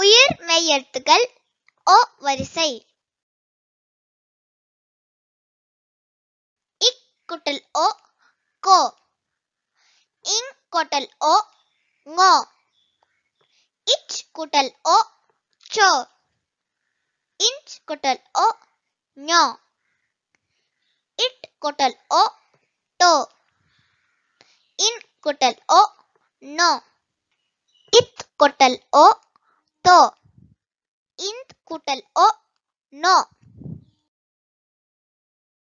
உயிர் மெய்யெழுத்துக்கள் ஒ வரிசை இக் குட்டல் ஓ கோ இங் கொட்டல் ஓ ngோ இச் குட்டல் ஓ சோ இன்ச் குட்டல் ஓ ஞோ இட் குட்டல் ஓ டோ இன் குட்டல் ஓ நோ இத் குட்டல் ஓ தோ இந்த் கூட்டல் ஓ நோ